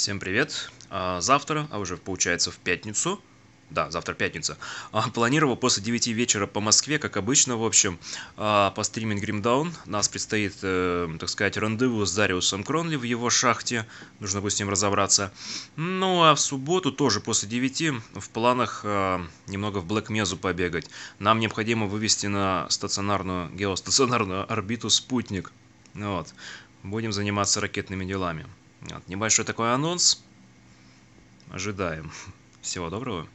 Всем привет. А, завтра, а уже получается в пятницу, да, завтра пятница, а, планировал после 9 вечера по Москве, как обычно, в общем, а, по стриминг Гримдаун. Нас предстоит, э, так сказать, рандеву с Дариусом Кронли в его шахте, нужно будет с ним разобраться. Ну, а в субботу тоже после 9 в планах немного в Блэк Мезу побегать. Нам необходимо вывести на стационарную, геостационарную орбиту спутник. Вот. Будем заниматься ракетными делами. Вот, небольшой такой анонс. Ожидаем. Всего доброго.